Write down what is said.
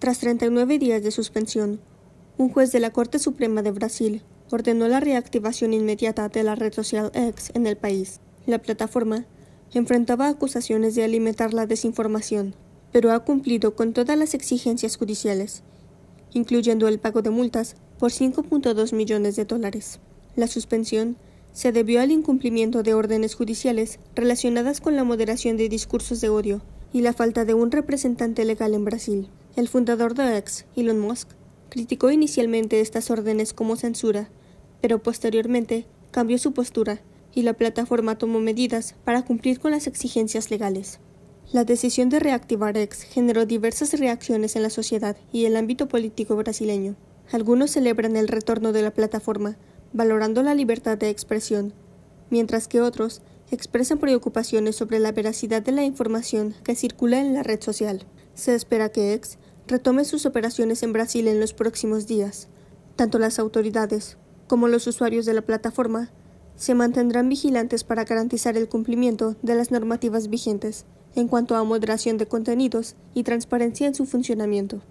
Tras 39 días de suspensión, un juez de la Corte Suprema de Brasil ordenó la reactivación inmediata de la red social X en el país. La plataforma enfrentaba acusaciones de alimentar la desinformación, pero ha cumplido con todas las exigencias judiciales, incluyendo el pago de multas por 5.2 millones de dólares. La suspensión se debió al incumplimiento de órdenes judiciales relacionadas con la moderación de discursos de odio y la falta de un representante legal en Brasil. El fundador de X, Elon Musk, criticó inicialmente estas órdenes como censura, pero posteriormente cambió su postura y la plataforma tomó medidas para cumplir con las exigencias legales. La decisión de reactivar X generó diversas reacciones en la sociedad y el ámbito político brasileño. Algunos celebran el retorno de la plataforma, valorando la libertad de expresión, mientras que otros expresan preocupaciones sobre la veracidad de la información que circula en la red social. Se espera que EX retome sus operaciones en Brasil en los próximos días. Tanto las autoridades como los usuarios de la plataforma se mantendrán vigilantes para garantizar el cumplimiento de las normativas vigentes en cuanto a moderación de contenidos y transparencia en su funcionamiento.